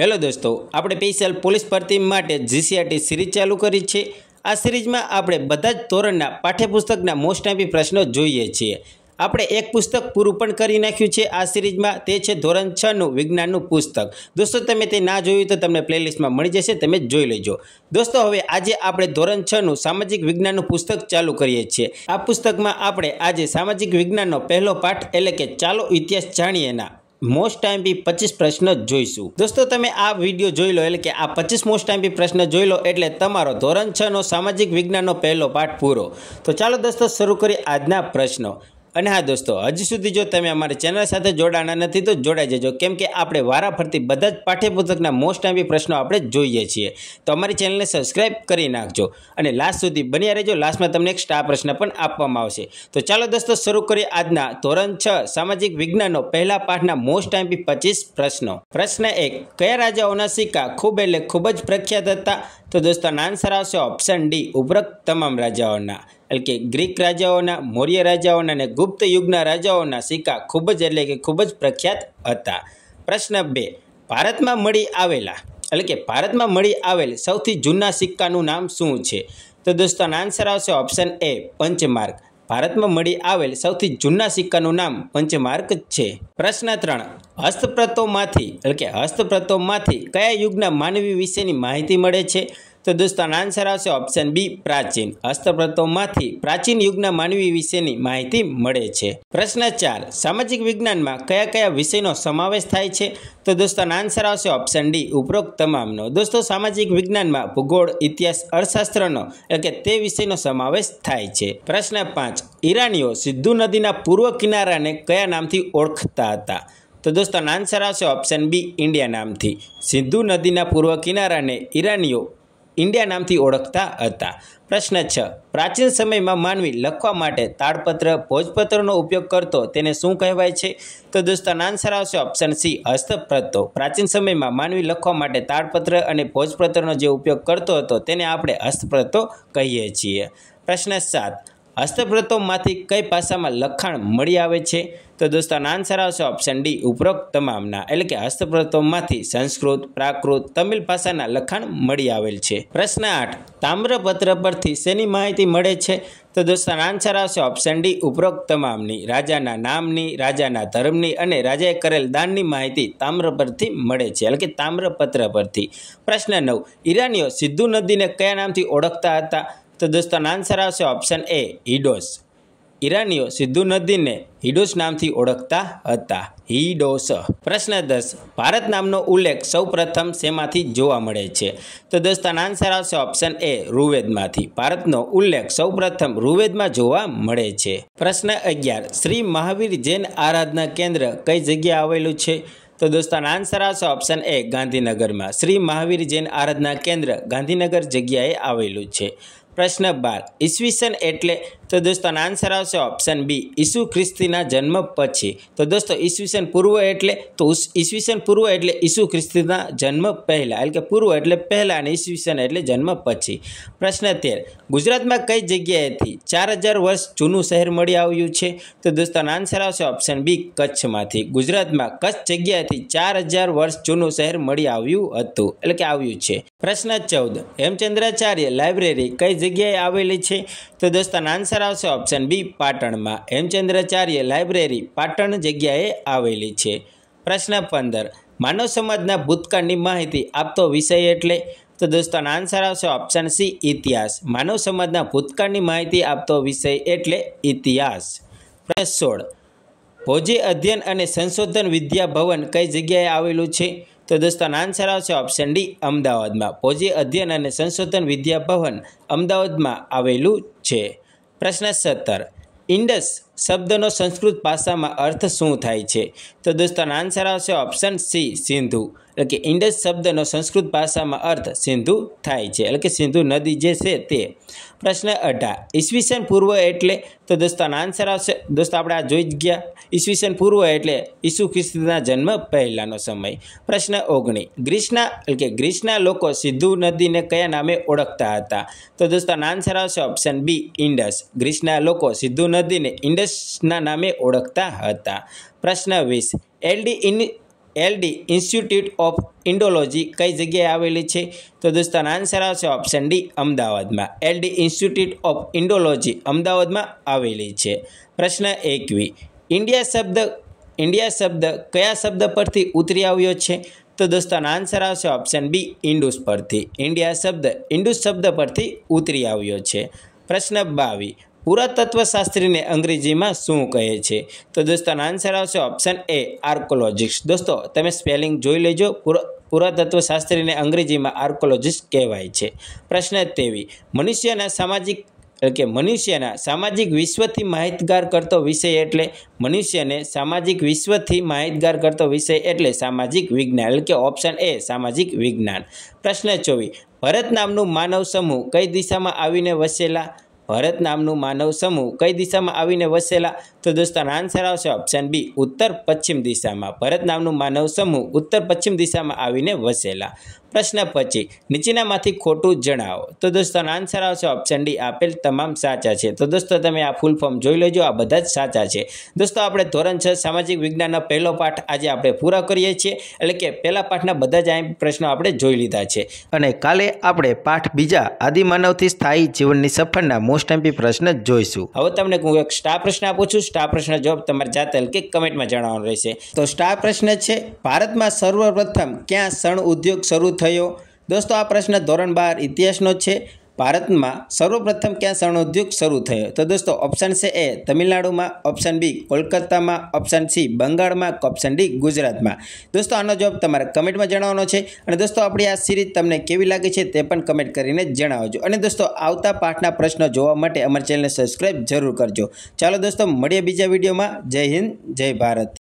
hello દોસ્તો આપણે special police ભરતી માટે જીસીઆરટી સિરીઝ ચાલુ કરી છે આ સિરીઝમાં આપણે બધા જ ધોરણના પાઠ્યપુસ્તકના મોસ્ટ પ્રશ્નો જોઈએ છીએ આપણે એક પુસ્તક પૂરું પણ કરી નાખ્યું છે આ સિરીઝમાં તે છે ધોરણ છનું વિજ્ઞાનનું પુસ્તક દોસ્તો તમે તે ના જોયું તો તમને પ્લેલિસ્ટમાં મળી જશે તમે જોઈ લેજો દોસ્તો હવે આજે આપણે ધોરણ છનું સામાજિક વિજ્ઞાનનું પુસ્તક ચાલુ કરીએ છીએ આ પુસ્તકમાં આપણે આજે સામાજિક વિજ્ઞાનનો પહેલો પાઠ એટલે કે ચાલો ઇતિહાસ જાણીએના મોસ્ટ ટાઈમ બી પચીસ પ્રશ્ન જ જોઈશું દોસ્તો તમે આ વિડીયો જોઈ લો એટલે કે આ પચીસ મોસ્ટ ટાઈમ બી પ્રશ્ન જોઈ લો એટલે તમારો ધોરણ છ નો સામાજિક વિજ્ઞાનનો પહેલો પાઠ પૂરો તો ચાલો દોસ્તો શરૂ કરીએ આજના પ્રશ્નો અને હા દોસ્તો હજી સુધી જો તમે અમારી ચેનલ સાથે જોડાણા નથી તો જોડાઈ જજો કેમ કે આપણે વારાફરતી બધા જ પાઠ્યપુસ્તકના મોસ્ટ આવી પ્રશ્નો આપણે જોઈએ છીએ તો અમારી ચેનલને સબસ્ક્રાઈબ કરી નાખજો અને લાસ્ટ સુધી બન્યા રહેજો લાસ્ટમાં તમને એક સ્ટાર પ્રશ્ન પણ આપવામાં આવશે તો ચાલો દોસ્તો શરૂ કરીએ આજના ધોરણ છ સામાજિક વિજ્ઞાનનો પહેલા પાઠના મોસ્ટ આવી પચીસ પ્રશ્નો પ્રશ્ન એક કયા રાજાઓના સિક્કા ખૂબ એટલે ખૂબ જ પ્રખ્યાત હતા તો દોસ્તો આન્સર આવશે ઓપ્શન ડી ઉપરોક્ત તમામ રાજાઓના એટલે કે ગ્રીક રાજાઓના મૌર્ય રાજાઓના અને ગુપ્ત યુગના રાજાઓના સિક્કા ખૂબ જ એટલે કે ખૂબ જ પ્રખ્યાત હતા પ્રશ્ન બે ભારતમાં મળી આવેલા એટલે કે ભારતમાં મળી આવેલ સૌથી જૂના સિક્કાનું નામ શું છે તો દોસ્તો આન્સર આવશે ઓપ્શન એ પંચમાર્ગ ભારતમાં મળી આવેલ સૌથી જૂના સિક્કાનું નામ પંચમાર્ક છે પ્રશ્ન ત્રણ હસ્તપ્રતોમાંથી એટલે કે હસ્તપ્રતોમાંથી કયા યુગના માનવી વિશેની માહિતી મળે છે તો દોસ્તો આન્સર આવશે ઓપ્શન બી પ્રાચીન હસ્તપ્રતોમાંથી પ્રાચીન યુગના માનવી વિશેની માહિતી મળે છે પ્રશ્ન ચાર સામાજિક વિજ્ઞાનમાં કયા કયા વિષયનો સમાવેશ થાય છે તો દોસ્તો આન્સર આવશે ઓપ્શન ડી ઉપરોક્ત તમામનો દોસ્તો સામાજિક વિજ્ઞાનમાં ભૂગોળ ઇતિહાસ અર્થશાસ્ત્રનો એટલે કે તે વિષયનો સમાવેશ થાય છે પ્રશ્ન પાંચ ઈરાનીઓ સિદ્ધુ નદીના પૂર્વ કિનારાને કયા નામથી ઓળખતા હતા તો દોસ્તો આન્સર આવશે ઓપ્શન બી ઇન્ડિયા નામથી સિંધુ નદીના પૂર્વ કિનારાને ઈરાનીઓ ઇન્ડિયા નામથી ઓળખતા હતા પ્રશ્ન છ પ્રાચીન સમયમાં માનવી લખવા માટે તાળપત્ર ભોજપત્રનો ઉપયોગ કરતો તેને શું કહેવાય છે તો દોસ્તો આન્સર આવશે ઓપ્શન સી હસ્તપ્રતો પ્રાચીન સમયમાં માનવી લખવા માટે તાળપત્ર અને ભોજપત્રનો જે ઉપયોગ કરતો હતો તેને આપણે હસ્તપ્રતો કહીએ છીએ પ્રશ્ન સાત હસ્તપ્રતોમાંથી કઈ પાસામાં લખાણ મળી આવે છે તો દોસ્તો આન્સર આવશે ઓપ્શન ડી ઉપરોક્ત તમામના એટલે કે હસ્તપ્રતોમાંથી સંસ્કૃત પ્રાકૃત તમિલ ભાષાના લખાણ મળી આવેલ છે પ્રશ્ન આઠ તામ્રપત્ર પરથી શેની માહિતી મળે છે તો દોસ્તો આન્સર આવશે ઓપ્શન ડી ઉપરોક્ત તમામની રાજાના નામની રાજાના ધર્મની અને રાજાએ કરેલ દાનની માહિતી તામ્ર પરથી મળે છે એટલે કે તામ્રપત્ર પરથી પ્રશ્ન નવ ઈરાનીઓ સિદ્ધુ નદીને કયા નામથી ઓળખતા હતા તો દોસ્તોનો આન્સર આવશે ઓપ્શન એ હિડોસ ઈરાનીઓ સિદ્ધુ નદીને હિડોસ નામથી ઓળખતા હતા હિડોસ પ્રશ્ન દસ ભારત નામનો ઉલ્લેખ સૌપ્રથમ શેમાંથી જોવા મળે છે તો દોસ્તાનો આન્સર આવશે ઓપ્શન એ ઋવેદમાંથી ભારતનો ઉલ્લેખ સૌપ્રથમ ઋવેદમાં જોવા મળે છે પ્રશ્ન અગિયાર શ્રી મહાવીર જૈન આરાધના કેન્દ્ર કઈ જગ્યાએ આવેલું છે તો દોસ્તાનો આન્સર આવશે ઓપ્શન એ ગાંધીનગરમાં શ્રી મહાવીર જૈન આરાધના કેન્દ્ર ગાંધીનગર જગ્યાએ આવેલું છે પ્રશ્ન બાર ઈસવીસન એટલે તો દોસ્તો આન્સર આવશે ઓપ્શન બી ઈસુ ખ્રિસ્તીના જન્મ પછી તો દોસ્તો ઈસવીસન પૂર્વ એટલે તો ઈસવીસન પૂર્વ એટલે ઈસુ ખ્રિસ્તીના જન્મ પહેલાં એટલે કે પૂર્વ એટલે પહેલાં અને ઈસવીસન એટલે જન્મ પછી પ્રશ્ન તેર ગુજરાતમાં કઈ જગ્યાએથી ચાર હજાર વર્ષ જૂનું શહેર મળી આવ્યું છે તો દોસ્તોનો આન્સર આવશે ઓપ્શન બી કચ્છમાંથી ગુજરાતમાં કચ્છ જગ્યાએથી ચાર હજાર વર્ષ જૂનું શહેર મળી આવ્યું હતું એટલે કે આવ્યું છે પ્રશ્ન ચૌદ હેમચંદ્રાચાર્ય લાઇબ્રેરી કઈ જગ્યાએ આવેલી છે તો દોસ્તોનો આન્સર આન્સર આવશે ઓપ્શન બી પાટણમાં હેમચંદ્રાચાર્ય લાઇબ્રેરી પાટણ જગ્યાએ આવેલી છે પ્રશ્ન પંદર માનવ સમાજના ભૂતકાળની માહિતી આપતો વિષય એટલે તો દોસ્તોનો આન્સર આવશે ઓપ્શન સી ઇતિહાસ માનવ સમાજના ભૂતકાળની માહિતી આપતો વિષય એટલે ઇતિહાસ પ્રશ્ન સોળ ભોજી અધ્યયન અને સંશોધન વિદ્યા ભવન કઈ જગ્યાએ આવેલું છે તો દોસ્તોનો આન્સર આવશે ઓપ્શન ડી અમદાવાદમાં ભોજી અધ્યયન અને સંશોધન વિદ્યા ભવન અમદાવાદમાં આવેલું છે પ્રશ્ન સત્તર ઇન્ડસ શબ્દનો સંસ્કૃત ભાષામાં અર્થ શું થાય છે તો દોસ્તોનો આન્સર આવશે ઓપ્શન સી સિંધુ એટલે કે ઇન્ડસ શબ્દનો સંસ્કૃત ભાષામાં અર્થ સિંધુ થાય છે એટલે કે સિંધુ નદી જે છે તે પ્રશ્ન અઢાર ઈસવીસન પૂર્વ એટલે તો દોસ્તાનો આન્સર આવશે દોસ્તો આપણે આ જોઈ જ ગયા ઈસવીસન પૂર્વ એટલે ઈસુ ખ્રિસ્તના જન્મ પહેલાંનો સમય પ્રશ્ન ઓગણી ગ્રીસના એટલે કે ગ્રીસના લોકો સિંધુ નદીને કયા નામે ઓળખતા હતા તો દોસ્તાનો આન્સર આવશે ઓપ્શન બી ઇન્ડસ ગ્રીસના લોકો સિંધુ નદીને ઇન્ડસ કોંગ્રેસના નામે ઓળખતા હતા પ્રશ્ન વીસ LD in LD Institute of Indology કઈ જગ્યાએ આવેલી છે તો દોસ્તાન આન્સર આવશે ઓપ્શન ડી અમદાવાદમાં એલડી ઇન્સ્ટિટ્યૂટ ઓફ ઇન્ડોલોજી અમદાવાદમાં આવેલી છે પ્રશ્ન એકવી ઇન્ડિયા શબ્દ ઇન્ડિયા શબ્દ કયા શબ્દ પરથી ઉતરી આવ્યો છે તો દોસ્તાનો આન્સર આવશે ઓપ્શન બી ઇન્ડુસ પરથી ઇન્ડિયા શબ્દ ઇન્ડુસ શબ્દ પરથી ઉતરી આવ્યો છે પ્રશ્ન બાવી પુરાતત્વશાસ્ત્રીને અંગ્રેજીમાં શું કહે છે તો દોસ્તોનો આન્સર આવશે ઓપ્શન એ આર્કોલોજિસ્ટ દોસ્તો તમે સ્પેલિંગ જોઈ લેજો પુરાતત્વશાસ્ત્રીને અંગ્રેજીમાં આર્કોલોજિસ્ટ કહેવાય છે પ્રશ્ન તેવી મનુષ્યના સામાજિક એટલે કે મનુષ્યના સામાજિક વિશ્વથી માહિતગાર કરતો વિષય એટલે મનુષ્યને સામાજિક વિશ્વથી માહિતગાર કરતો વિષય એટલે સામાજિક વિજ્ઞાન એટલે કે ઓપ્શન એ સામાજિક વિજ્ઞાન પ્રશ્ન ચોવીસ ભરત નામનું માનવ સમૂહ કઈ દિશામાં આવીને વસેલા ભરત નામનું માનવ સમૂહ કઈ દિશામાં આવીને વસેલા તો દોસ્તો આન્સર આવશે ઓપ્શન બી ઉત્તર પશ્ચિમ દિશામાં ભરત નામનું માનવ સમૂહ ઉત્તર પશ્ચિમ દિશામાં આવીને વસેલા પ્રશ્ન પછી નીચેનામાંથી ખોટું જણાવો તો દોસ્તોનો આન્સર આવશે ઓપ્શન ડી આપેલ તમામ સાચા છે તો દોસ્તો તમે આ ફૂલ ફોર્મ જોઈ લેજો આ બધા જ સાચા છે દોસ્તો આપણે ધોરણ છ સામાજિક વિજ્ઞાનનો પહેલો પાઠ આજે આપણે પૂરો કરીએ છીએ એટલે કે પહેલા પાઠના બધા જ આ પ્રશ્નો આપણે જોઈ લીધા છે અને કાલે આપણે પાઠ બીજા આદિમાનવથી સ્થાયી જીવનની સફળના મોસ્ટ એમ્પી પ્રશ્ન જોઈશું હવે તમને હું એક સ્ટાર પ્રશ્ન આપું છું સ્ટાર પ્રશ્ન જવાબ તમારે જાતે કે કમેન્ટમાં જણાવવાનો રહેશે તો સ્ટાર પ્રશ્ન છે ભારતમાં સર્વપ્રથમ ક્યાં સણ ઉદ્યોગ શરૂ થયો દોસ્તો આ પ્રશ્ન ધોરણ બાર ઇતિહાસનો છે ભારતમાં સર્વપ્રથમ ક્યાં શરણોદ્યોગ શરૂ થયો તો દોસ્તો ઓપ્શન છે એ તમિલનાડુમાં ઓપ્શન બી કોલકાતામાં ઓપ્શન સી બંગાળમાં ઓપ્શન ડી ગુજરાતમાં દોસ્તો આનો જવાબ તમારે કમેન્ટમાં જણાવવાનો છે અને દોસ્તો આપણી આ સિરીઝ તમને કેવી લાગે છે તે પણ કમેન્ટ કરીને જણાવજો અને દોસ્તો આવતા પાઠના પ્રશ્નો જોવા માટે અમારી ચેનલને સબસ્ક્રાઈબ જરૂર કરજો ચાલો દોસ્તો મળીએ બીજા વિડીયોમાં જય હિન્દ જય ભારત